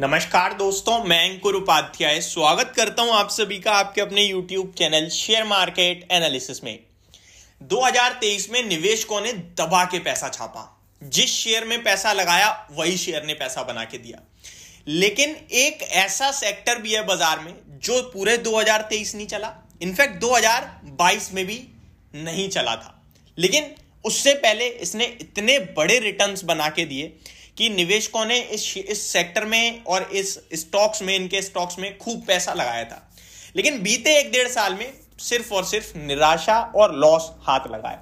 नमस्कार दोस्तों मैं अंकुर उपाध्याय स्वागत करता हूं आप सभी का आपके अपने YouTube channel share market analysis में 2023 में निवेशकों ने दबा के पैसा छापा जिस शेयर में पैसा लगाया वही शेयर ने पैसा बना के दिया लेकिन एक ऐसा सेक्टर भी है बाजार में जो पूरे 2023 नहीं चला इनफैक्ट 2022 में भी नहीं चला था लेकिन उससे पहले इसने इतने बड़े रिटर्न्स बना के दिए कि निवेशकों ने इस इस सेक्टर में और इस स्टॉक्स में इनके स्टॉक्स में खूब पैसा लगाया था लेकिन बीते एक डेढ़ साल में सिर्फ और सिर्फ निराशा और लॉस हाथ लगाया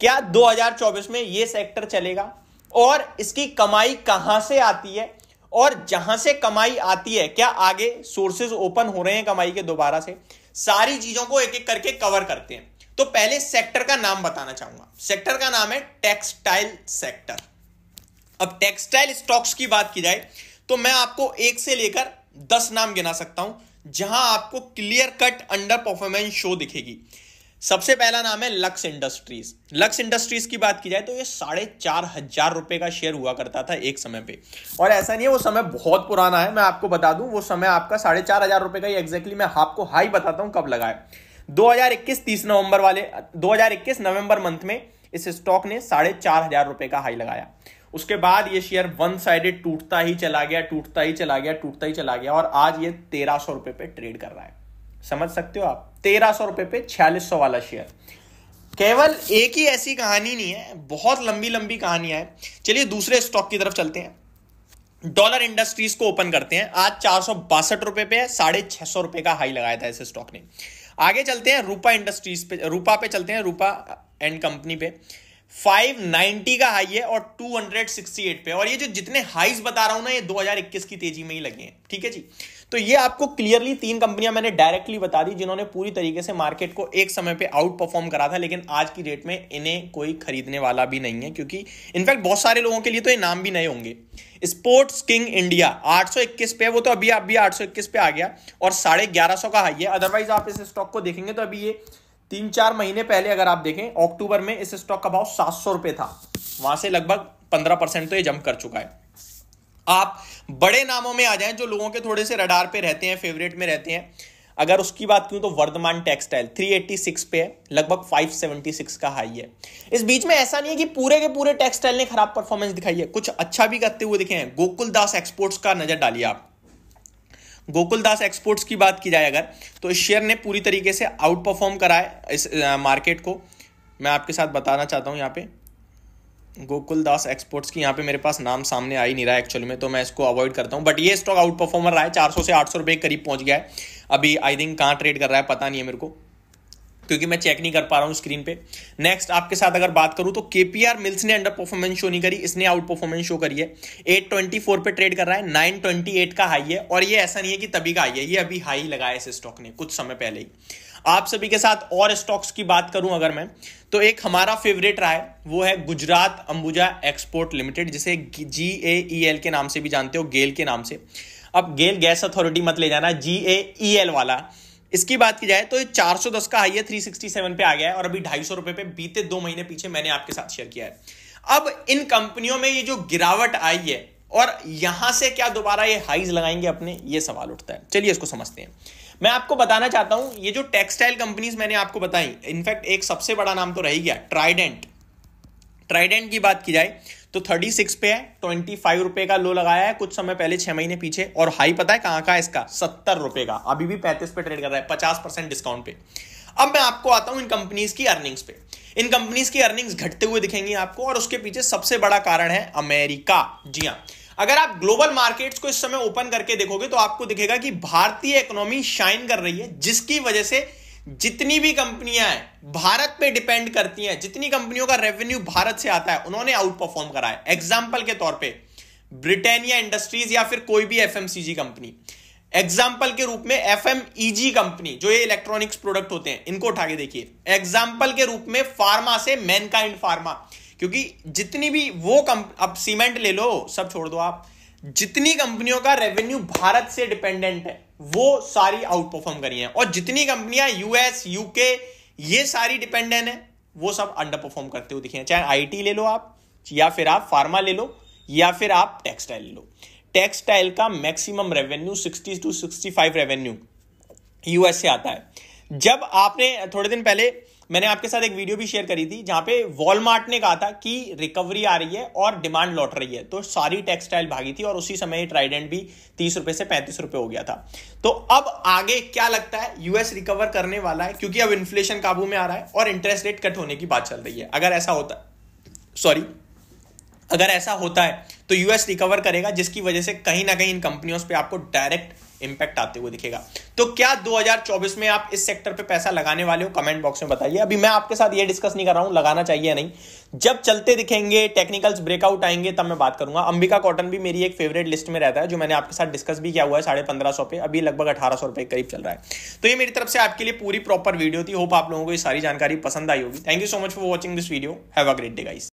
क्या 2024 में यह सेक्टर चलेगा और इसकी कमाई कहां से आती है और जहां से कमाई आती है क्या आगे सोर्सेज ओपन हो रहे हैं कमाई के दोबारा से सारी चीजों को एक एक करके कवर करते हैं तो पहले सेक्टर का नाम बताना चाहूंगा सेक्टर का नाम है टेक्सटाइल सेक्टर अब टेक्सटाइल स्टॉक्स की बात की जाए तो मैं आपको एक से लेकर दस नाम गिना सकता हूं जहां आपको clear cut under performance show दिखेगी सबसे पहला नाम है लक्स इंडस्ट्रीज लक्स इंडस्ट्रीज की बात की जाए तो ये साढ़े चार हजार रुपए का शेयर हुआ करता था एक समय पे और ऐसा नहीं है वो समय बहुत पुराना है मैं आपको बता दूं वो समय आपका साढ़े चार हजार रुपए का ही एग्जैक्टली मैं आपको हाई बताता हूं कब लगाए 2021 30 नवंबर वाले 2021 नवंबर मंथ में इस स्टॉक ने साढ़े चार हजार रुपए का हाई लगाया उसके बाद ये शेयर वन साइडेड टूटता ही चला गया टूटता ही चला गया टूटता ही चला गया और आज ये तेरह सौ रुपए पे ट्रेड कर रहा है समझ सकते हो आप तेरह सौ रुपए पे छियालीस सौ वाला शेयर केवल एक ही ऐसी कहानी नहीं है बहुत लंबी लंबी कहानियां हैं चलिए दूसरे स्टॉक की तरफ चलते हैं डॉलर इंडस्ट्रीज को ओपन करते हैं आज चार सौ बासठ रुपए पे साढ़े छह सौ रुपए का हाई लगाया था इस स्टॉक ने आगे चलते हैं रूपा इंडस्ट्रीज पे रूपा पे चलते हैं रूपा एंड कंपनी पे 590 का हाई है और 268 पे और ये जो जितने हाईस बता रहा हूं ना ये 2021 की तेजी में ही लगे हैं ठीक है जी तो ये आपको क्लियरली तीन कंपनियां मैंने डायरेक्टली बता दी जिन्होंने पूरी तरीके से मार्केट को एक समय पे आउट परफॉर्म करा था लेकिन आज की डेट में इन्हें कोई खरीदने वाला भी नहीं है क्योंकि इनफैक्ट बहुत सारे लोगों के लिए तो ये नाम भी नए होंगे स्पोर्ट्स किंग इंडिया 821 पे वो तो अभी अभी 821 पे आ गया और साढ़े ग्यारह का हाई है अदरवाइज आप इस स्टॉक को देखेंगे तो अभी ये तीन चार महीने पहले अगर आप देखें अक्टूबर में इस स्टॉक का भाव सात सौ रुपए था वहां से लगभग पंद्रह परसेंट तो ये जंप कर चुका है आप बड़े नामों में आ जाएं जो लोगों के थोड़े से रडार पे रहते हैं फेवरेट में रहते हैं अगर उसकी बात करूं तो वर्धमान टेक्सटाइल 386 पे है लगभग 576 का हाई है इस बीच में ऐसा नहीं है कि पूरे के पूरे टेक्सटाइल ने खराब परफॉर्मेंस दिखाई है कुछ अच्छा भी करते हुए दिखे हैं गोकुल दास एक्सपोर्ट्स का नजर डालिए आप गोकुलदास एक्सपोर्ट्स की बात की जाए अगर तो इस शेयर ने पूरी तरीके से आउट परफॉर्म करा है इस मार्केट को मैं आपके साथ बताना चाहता हूँ यहाँ पे गोकुलदास एक्सपोर्ट्स की यहाँ पे मेरे पास नाम सामने आ ही नहीं रहा है एक्चुअली में तो मैं इसको अवॉइड करता हूँ बट ये स्टॉक आउट परफॉर्मर रहा है सौ से आठ सौ के करीब पहुँच गया है अभी आई थिंक कहाँ ट्रेड कर रहा है पता नहीं है मेरे को क्योंकि मैं चेक नहीं कर पा रहा हूँ स्क्रीन पे नेक्स्ट आपके साथ अगर बात करूं तो के पी आर मिल्स ने अंडर परफॉर्मेंस शो नहीं करी इसने आउट परफॉर्मेंस शो करी है 824 पे ट्रेड कर रहा है 928 का हाई है और ये ऐसा नहीं है कि तभी का हाई है ये अभी हाई लगाया इस स्टॉक ने कुछ समय पहले ही आप सभी के साथ और स्टॉक्स की बात करूं अगर मैं तो एक हमारा फेवरेट रहा है वो है गुजरात अंबुजा एक्सपोर्ट लिमिटेड जिसे जी ए ई एल के नाम से भी जानते हो गेल के नाम से अब गेल गैस अथॉरिटी मत ले जाना जी ए ई एल वाला इसकी बात की जाए तो ये 410 का हाई है 367 पे आ गया है और अभी ढाई सौ रुपए पे बीते दो महीने पीछे मैंने आपके साथ शेयर किया है अब इन कंपनियों में ये जो गिरावट आई है और यहां से क्या दोबारा ये हाइज लगाएंगे अपने ये सवाल उठता है चलिए इसको समझते हैं मैं आपको बताना चाहता हूं ये जो टेक्सटाइल कंपनीज मैंने आपको बताई इनफैक्ट एक सबसे बड़ा नाम तो रह गया ट्राइडेंट ट्राइडेंट की बात की जाए तो थर्टी सिक्स पे है ट्वेंटी फाइव रुपए का लो लगाया है कुछ समय पहले छह महीने पीछे और हाई पता है कहां का इसका सत्तर रुपए का अभी भी पैंतीस पे ट्रेड कर रहा है पचास परसेंट डिस्काउंट पे अब मैं आपको आता हूं इन कंपनीज की अर्निंग्स पे इन कंपनीज की अर्निंग्स घटते हुए दिखेंगी आपको और उसके पीछे सबसे बड़ा कारण है अमेरिका जी हाँ अगर आप ग्लोबल मार्केट्स को इस समय ओपन करके देखोगे तो आपको दिखेगा कि भारतीय इकोनॉमी शाइन कर रही है जिसकी वजह से जितनी भी कंपनियां हैं भारत पे डिपेंड करती हैं जितनी कंपनियों का रेवेन्यू भारत से आता है उन्होंने आउट परफॉर्म करा है एग्जाम्पल के तौर पे ब्रिटेनिया इंडस्ट्रीज या फिर कोई भी एफ कंपनी एग्जाम्पल के रूप में एफ कंपनी e जो ये इलेक्ट्रॉनिक्स प्रोडक्ट होते हैं इनको उठा के देखिए एग्जाम्पल के रूप में फार्मा से मैनकाइंड फार्मा क्योंकि जितनी भी वो कंप अब सीमेंट ले लो सब छोड़ दो आप जितनी कंपनियों का रेवेन्यू भारत से डिपेंडेंट है वो सारी आउट परफॉर्म करी हैं और जितनी कंपनियां यूएस यूके ये सारी डिपेंडेंट है वो सब अंडर परफॉर्म करते हुए दिखे हैं चाहे आई ले लो आप या फिर आप फार्मा ले लो या फिर आप टेक्सटाइल ले लो टेक्सटाइल का maximum revenue sixty two sixty five revenue US से आता है जब आपने थोड़े दिन पहले मैंने आपके साथ एक वीडियो भी शेयर करी थी जहां पे वॉलमार्ट ने कहा था कि रिकवरी आ रही है और डिमांड लौट रही है तो सारी टेक्सटाइल भागी थी और उसी समय ट्राइडेंट भी तीस रुपए से पैंतीस रुपए हो गया था तो अब आगे क्या लगता है यूएस रिकवर करने वाला है क्योंकि अब इन्फ्लेशन काबू में आ रहा है और इंटरेस्ट रेट कट होने की बात चल रही है अगर ऐसा होता सॉरी अगर ऐसा होता है तो यूएस रिकवर करेगा जिसकी वजह से कहीं ना कहीं इन कंपनियों पर आपको डायरेक्ट इंपैक्ट आते हुए दिखेगा तो क्या 2024 में आप इस सेक्टर पे पैसा लगाने वाले हो कमेंट बॉक्स में बताइए अभी मैं आपके साथ ये डिस्कस नहीं कर रहा हूं लगाना चाहिए या नहीं जब चलते दिखेंगे टेक्निकल्स ब्रेकआउट आएंगे तब मैं बात करूंगा अंबिका कॉटन भी मेरी एक फेवरेट लिस्ट में रहता है जो मैंने आपके साथ डिस्कस भी किया हुआ है साढ़े पंद्रह सौ पे अभी लगभग अठारह सौ रुपए करीब चल रहा है तो ये मेरी तरफ से आपके लिए पूरी प्रॉपर वीडियो थी होप आप लोगों को ये सारी जानकारी पसंद आई होगी thank you so much for watching this video have a great day guys